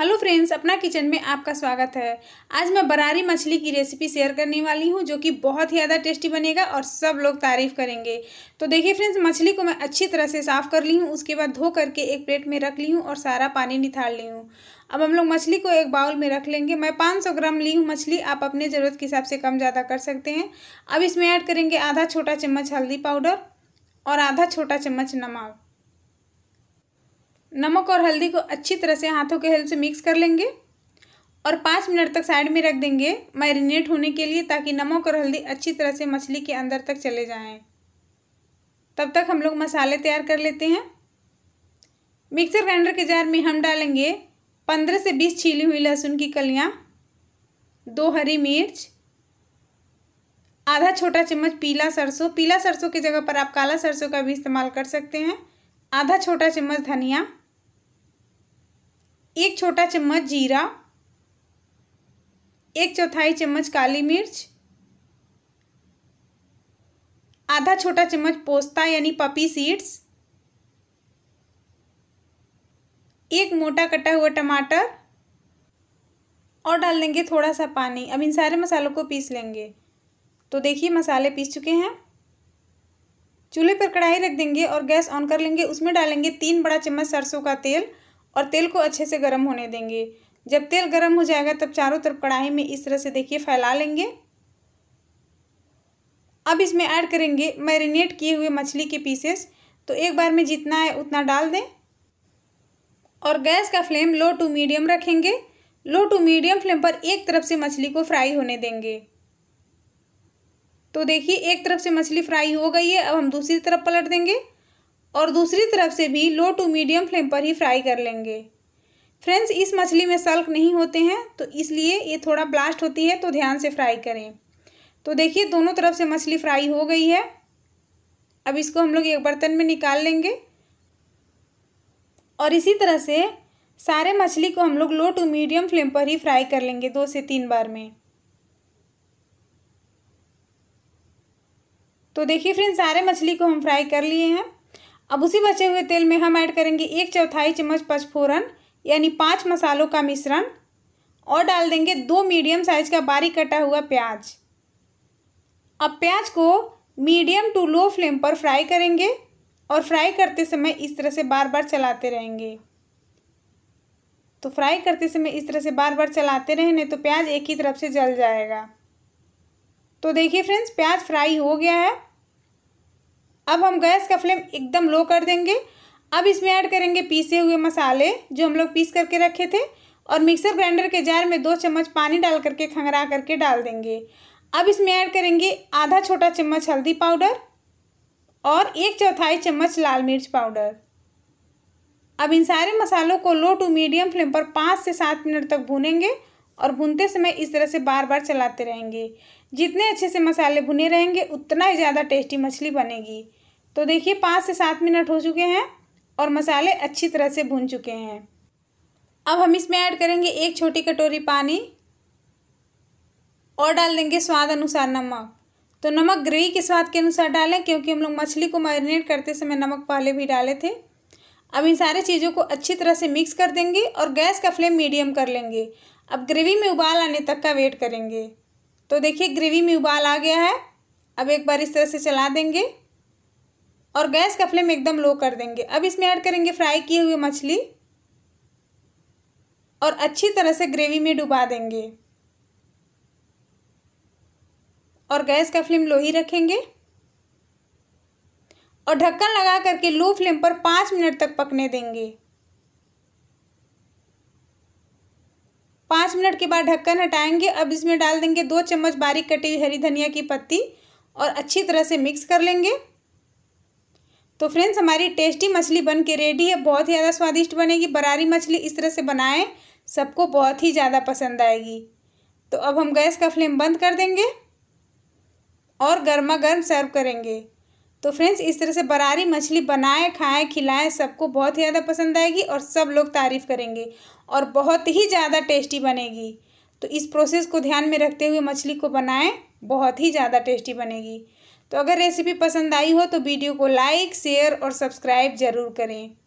Hello friends अपना kitchen में आपका स्वागत है आज मैं बरारी मछली की रेसिपी शेयर करने वाली हूँ जो कि बहुत ही ज़्यादा टेस्टी बनेगा और सब लोग तारीफ़ करेंगे तो देखिए फ्रेंड्स मछली को मैं अच्छी तरह से साफ़ कर ली हूँ उसके बाद धो करके एक प्लेट में रख ली हूँ और सारा पानी निथाल ली हूँ अब हम लोग मछली को एक बाउल में रख लेंगे मैं पाँच ग्राम ली हूँ मछली आप अपने ज़रूरत के हिसाब से कम ज़्यादा कर सकते हैं अब इसमें ऐड करेंगे आधा छोटा चम्मच हल्दी पाउडर और आधा छोटा चम्मच नमक नमक और हल्दी को अच्छी तरह से हाथों के हेल्प से मिक्स कर लेंगे और पाँच मिनट तक साइड में रख देंगे मैरिनेट होने के लिए ताकि नमक और हल्दी अच्छी तरह से मछली के अंदर तक चले जाएं। तब तक हम लोग मसाले तैयार कर लेते हैं मिक्सर ग्राइंडर के जार में हम डालेंगे पंद्रह से बीस छीली हुई लहसुन की कलियाँ दो हरी मिर्च आधा छोटा चम्मच पीला सरसों पीला सरसों की जगह पर आप काला सरसों का भी इस्तेमाल कर सकते हैं आधा छोटा चम्मच धनिया एक छोटा चम्मच जीरा एक चौथाई चम्मच काली मिर्च आधा छोटा चम्मच पोस्ता यानी पपी सीड्स एक मोटा कटा हुआ टमाटर और डाल देंगे थोड़ा सा पानी अब इन सारे मसालों को पीस लेंगे तो देखिए मसाले पीस चुके हैं चूल्हे पर कढ़ाई रख देंगे और गैस ऑन कर लेंगे उसमें डालेंगे तीन बड़ा चम्मच सरसों का तेल और तेल को अच्छे से गर्म होने देंगे जब तेल गर्म हो जाएगा तब चारों तरफ कढ़ाई में इस तरह से देखिए फैला लेंगे अब इसमें ऐड करेंगे मैरिनेट किए हुए मछली के पीसेस तो एक बार में जितना है उतना डाल दें और गैस का फ्लेम लो टू मीडियम रखेंगे लो टू मीडियम फ्लेम पर एक तरफ से मछली को फ्राई होने देंगे तो देखिए एक तरफ से मछली फ्राई हो गई है अब हम दूसरी तरफ पलट देंगे और दूसरी तरफ से भी लो टू मीडियम फ्लेम पर ही फ्राई कर लेंगे फ्रेंड्स इस मछली में सल्क नहीं होते हैं तो इसलिए ये थोड़ा ब्लास्ट होती है तो ध्यान से फ्राई करें तो देखिए दोनों तरफ से मछली फ्राई हो गई है अब इसको हम लोग एक बर्तन में निकाल लेंगे और इसी तरह से सारे मछली को हम लोग लो टू मीडियम फ्लेम पर ही फ्राई कर लेंगे दो से तीन बार में तो देखिए फ्रेंड्स सारे मछली को हम फ्राई कर लिए हैं अब उसी बचे हुए तेल में हम ऐड करेंगे एक चौथाई चम्मच पचफोरन यानी पाँच मसालों का मिश्रण और डाल देंगे दो मीडियम साइज का बारीक कटा हुआ प्याज अब प्याज को मीडियम टू लो फ्लेम पर फ्राई करेंगे और फ्राई करते समय इस तरह से बार बार चलाते रहेंगे तो फ्राई करते समय इस तरह से बार बार चलाते रहें नहीं तो प्याज एक ही तरफ से जल जाएगा तो देखिए फ्रेंड्स प्याज फ्राई हो गया है अब हम गैस का फ्लेम एकदम लो कर देंगे अब इसमें ऐड करेंगे पीसे हुए मसाले जो हम लोग पीस करके रखे थे और मिक्सर ग्राइंडर के जार में दो चम्मच पानी डाल करके खंगरा करके डाल देंगे अब इसमें ऐड करेंगे आधा छोटा चम्मच हल्दी पाउडर और एक चौथाई चम्मच लाल मिर्च पाउडर अब इन सारे मसालों को लो टू मीडियम फ्लेम पर पाँच से सात मिनट तक भूनेंगे और भूनते समय इस तरह से बार बार चलाते रहेंगे जितने अच्छे से मसाले भुने रहेंगे उतना ही ज़्यादा टेस्टी मछली बनेगी तो देखिए पाँच से सात मिनट हो चुके हैं और मसाले अच्छी तरह से भून चुके हैं अब हम इसमें ऐड करेंगे एक छोटी कटोरी पानी और डाल देंगे स्वाद अनुसार नमक तो नमक ग्रेवी के स्वाद के अनुसार डालें क्योंकि हम लोग मछली को मैरिनेट करते समय नमक पहले भी डाले थे अब इन सारे चीज़ों को अच्छी तरह से मिक्स कर देंगे और गैस का फ्लेम मीडियम कर लेंगे अब ग्रेवी में उबाल आने तक का वेट करेंगे तो देखिए ग्रेवी में उबाल आ गया है अब एक बार इस तरह से चला देंगे और गैस का फ्लेम एकदम लो कर देंगे अब इसमें ऐड करेंगे फ्राई किए हुए मछली और अच्छी तरह से ग्रेवी में डुबा देंगे और गैस का फ्लेम लो ही रखेंगे और ढक्कन लगा करके लो फ्लेम पर पाँच मिनट तक पकने देंगे पाँच मिनट के बाद ढक्कन हटाएंगे अब इसमें डाल देंगे दो चम्मच बारीक कटी हुई हरी धनिया की पत्ती और अच्छी तरह से मिक्स कर लेंगे तो फ्रेंड्स हमारी टेस्टी मछली बन के रेडी है बहुत ही ज़्यादा स्वादिष्ट बनेगी बरारी मछली इस तरह से बनाएं सबको बहुत ही ज़्यादा पसंद आएगी तो अब हम गैस का फ्लेम बंद कर देंगे और गर्मा गर्म सर्व करेंगे तो फ्रेंड्स इस तरह से बरारी मछली बनाएं खाएं खिलाएं सबको बहुत ही ज़्यादा पसंद आएगी और सब लोग तारीफ़ करेंगे और बहुत ही ज़्यादा टेस्टी बनेगी तो इस प्रोसेस को ध्यान में रखते हुए मछली को बनाएं बहुत ही ज़्यादा टेस्टी बनेगी तो अगर रेसिपी पसंद आई हो तो वीडियो को लाइक शेयर और सब्सक्राइब ज़रूर करें